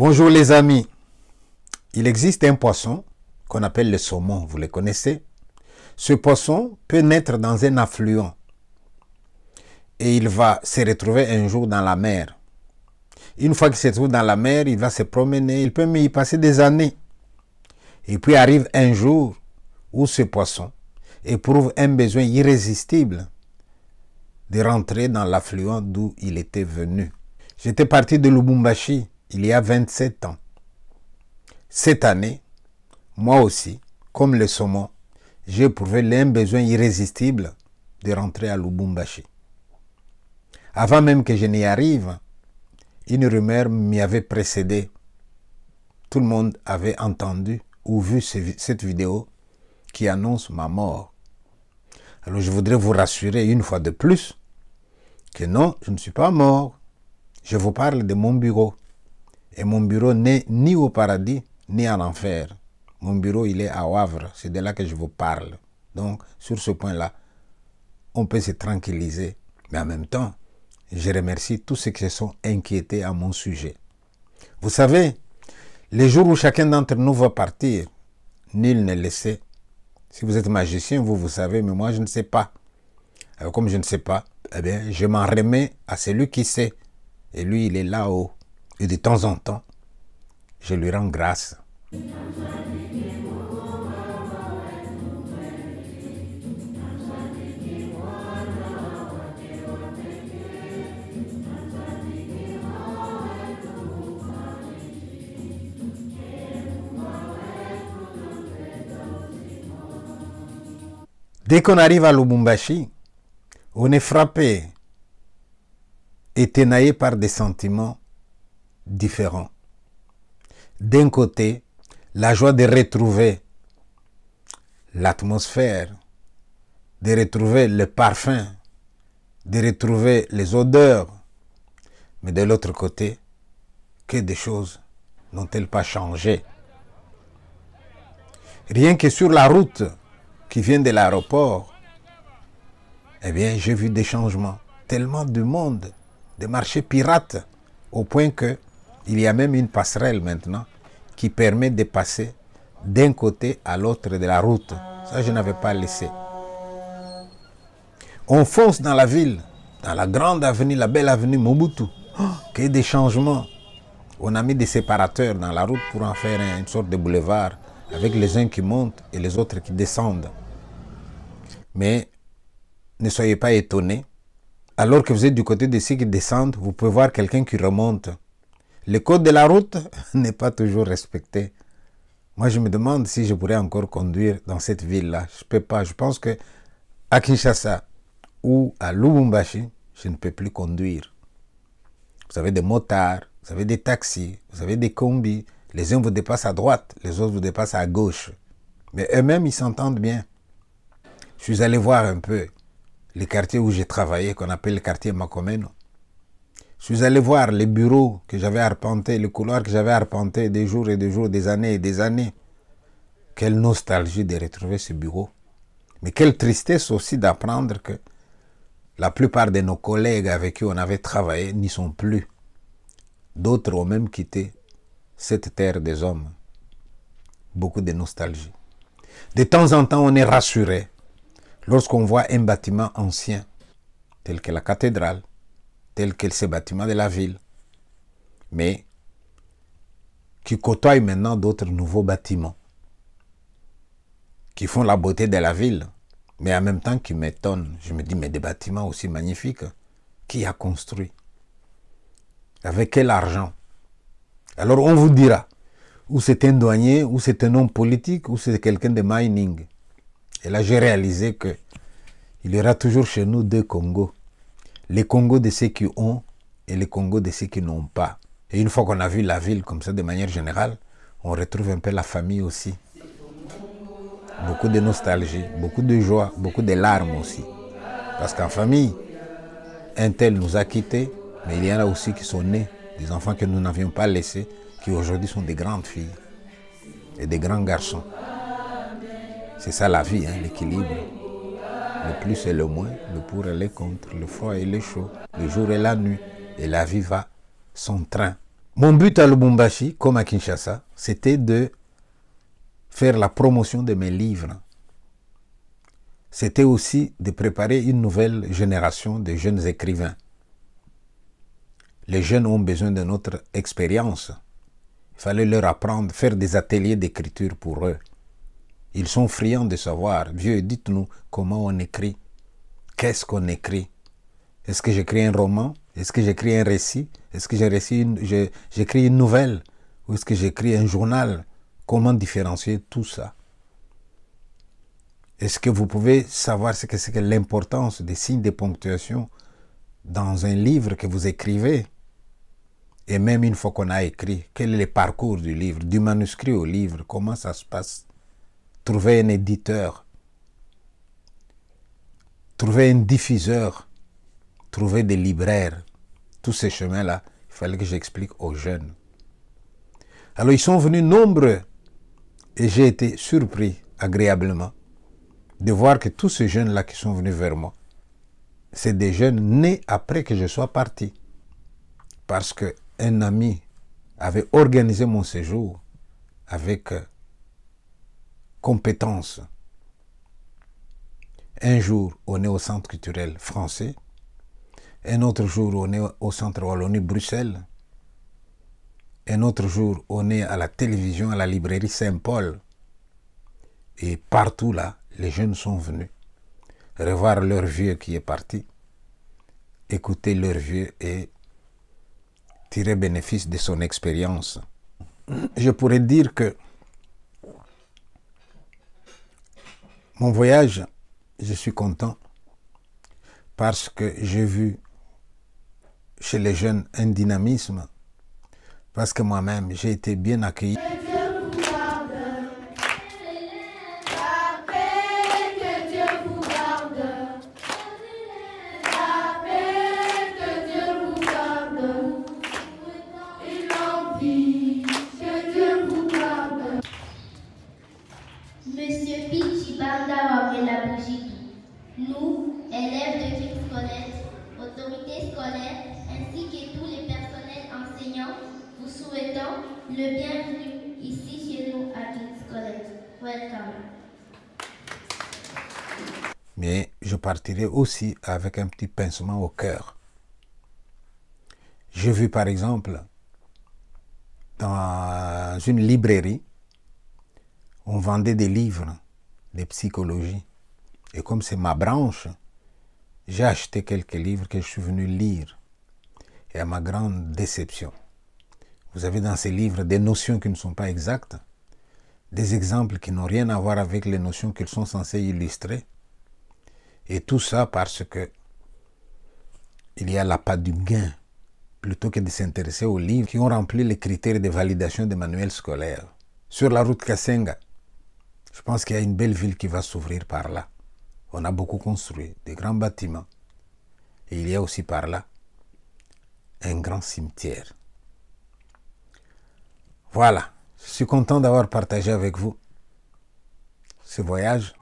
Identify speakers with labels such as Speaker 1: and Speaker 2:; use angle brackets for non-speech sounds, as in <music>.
Speaker 1: Bonjour les amis. Il existe un poisson qu'on appelle le saumon, vous le connaissez. Ce poisson peut naître dans un affluent et il va se retrouver un jour dans la mer. Une fois qu'il se trouve dans la mer, il va se promener, il peut y passer des années. Et puis arrive un jour où ce poisson éprouve un besoin irrésistible de rentrer dans l'affluent d'où il était venu. J'étais parti de Lubumbashi il y a 27 ans. Cette année, moi aussi, comme le saumon, j'ai éprouvé l'un besoin irrésistible de rentrer à Lubumbashi. Avant même que je n'y arrive, une rumeur m'y avait précédé. Tout le monde avait entendu ou vu cette vidéo qui annonce ma mort. Alors je voudrais vous rassurer une fois de plus que non, je ne suis pas mort. Je vous parle de mon bureau. Et mon bureau n'est ni au paradis, ni en enfer. Mon bureau, il est à Havre. C'est de là que je vous parle. Donc, sur ce point-là, on peut se tranquilliser. Mais en même temps, je remercie tous ceux qui se sont inquiétés à mon sujet. Vous savez, les jours où chacun d'entre nous va partir, nul ne le sait. Si vous êtes magicien, vous, vous savez, mais moi, je ne sais pas. Alors, euh, comme je ne sais pas, eh bien, je m'en remets à celui qui sait. Et lui, il est là-haut. Et de temps en temps, je lui rends grâce. Dès qu'on arrive à Lubumbashi, on est frappé et ténaillé par des sentiments différents. D'un côté, la joie de retrouver l'atmosphère, de retrouver le parfum, de retrouver les odeurs. Mais de l'autre côté, que des choses n'ont-elles pas changé Rien que sur la route qui vient de l'aéroport, eh bien, j'ai vu des changements. Tellement de monde, des marchés pirates, au point que il y a même une passerelle maintenant qui permet de passer d'un côté à l'autre de la route. Ça, je n'avais pas laissé. On fonce dans la ville, dans la grande avenue, la belle avenue Mobutu. Oh, des changements. On a mis des séparateurs dans la route pour en faire une sorte de boulevard avec les uns qui montent et les autres qui descendent. Mais ne soyez pas étonnés. Alors que vous êtes du côté de ceux qui descendent, vous pouvez voir quelqu'un qui remonte. Le code de la route <laughs> n'est pas toujours respecté. Moi, je me demande si je pourrais encore conduire dans cette ville-là. Je ne peux pas. Je pense que à Kinshasa ou à Lubumbashi, je ne peux plus conduire. Vous avez des motards, vous avez des taxis, vous avez des combis. Les uns vous dépassent à droite, les autres vous dépassent à gauche. Mais eux-mêmes, ils s'entendent bien. Je suis allé voir un peu les quartiers où j'ai travaillé, qu'on appelle le quartier Makomeno. Je suis allé voir les bureaux que j'avais arpentés, les couloirs que j'avais arpentés des jours et des jours, des années et des années. Quelle nostalgie de retrouver ce bureau. Mais quelle tristesse aussi d'apprendre que la plupart de nos collègues avec qui on avait travaillé n'y sont plus. D'autres ont même quitté cette terre des hommes. Beaucoup de nostalgie. De temps en temps, on est rassuré lorsqu'on voit un bâtiment ancien, tel que la cathédrale, tels que ces bâtiments de la ville, mais qui côtoient maintenant d'autres nouveaux bâtiments, qui font la beauté de la ville, mais en même temps qui m'étonnent. Je me dis, mais des bâtiments aussi magnifiques, qui a construit Avec quel argent Alors on vous dira, ou c'est un douanier, ou c'est un homme politique, ou c'est quelqu'un de mining. Et là, j'ai réalisé que il y aura toujours chez nous deux Congos les Congos de ceux qui ont et les Congos de ceux qui n'ont pas. Et une fois qu'on a vu la ville comme ça de manière générale, on retrouve un peu la famille aussi. Beaucoup de nostalgie, beaucoup de joie, beaucoup de larmes aussi. Parce qu'en famille, un tel nous a quittés, mais il y en a aussi qui sont nés, des enfants que nous n'avions pas laissés, qui aujourd'hui sont des grandes filles et des grands garçons. C'est ça la vie, hein, l'équilibre le plus et le moins, le pour et le contre, le froid et le chaud, le jour et la nuit, et la vie va son train. Mon but à Lubumbashi, comme à Kinshasa, c'était de faire la promotion de mes livres. C'était aussi de préparer une nouvelle génération de jeunes écrivains. Les jeunes ont besoin de notre expérience. Il fallait leur apprendre, faire des ateliers d'écriture pour eux. Ils sont friands de savoir. Dieu, dites-nous comment on écrit. Qu'est-ce qu'on écrit Est-ce que j'écris un roman Est-ce que j'écris un récit Est-ce que j'écris une, une nouvelle Ou est-ce que j'écris un journal Comment différencier tout ça Est-ce que vous pouvez savoir ce que c'est que l'importance des signes de ponctuation dans un livre que vous écrivez et même une fois qu'on a écrit, quel est le parcours du livre, du manuscrit au livre, comment ça se passe trouver un éditeur, trouver un diffuseur, trouver des libraires. Tous ces chemins-là, il fallait que j'explique aux jeunes. Alors ils sont venus nombreux et j'ai été surpris agréablement de voir que tous ces jeunes-là qui sont venus vers moi, c'est des jeunes nés après que je sois parti. Parce qu'un ami avait organisé mon séjour avec euh, compétences. Un jour, on est au Centre culturel français. Un autre jour, on est au Centre Wallonie-Bruxelles. Un autre jour, on est à la télévision, à la librairie Saint-Paul. Et partout là, les jeunes sont venus revoir leur vieux qui est parti, écouter leur vieux et tirer bénéfice de son expérience. Je pourrais dire que Mon voyage, je suis content parce que j'ai vu chez les jeunes un dynamisme, parce que moi-même, j'ai été bien accueilli. le bienvenue ici chez nous à College. Welcome. Mais je partirai aussi avec un petit pincement au cœur. J'ai vu par exemple dans une librairie, on vendait des livres de psychologie. Et comme c'est ma branche, j'ai acheté quelques livres que je suis venu lire. Et à ma grande déception, vous avez dans ces livres des notions qui ne sont pas exactes, des exemples qui n'ont rien à voir avec les notions qu'ils sont censés illustrer. Et tout ça parce que il y a la l'appât du gain, plutôt que de s'intéresser aux livres qui ont rempli les critères de validation des manuels scolaires. Sur la route Kasenga, je pense qu'il y a une belle ville qui va s'ouvrir par là. On a beaucoup construit, des grands bâtiments. Et il y a aussi par là un grand cimetière. Voilà. Je suis content d'avoir partagé avec vous ce voyage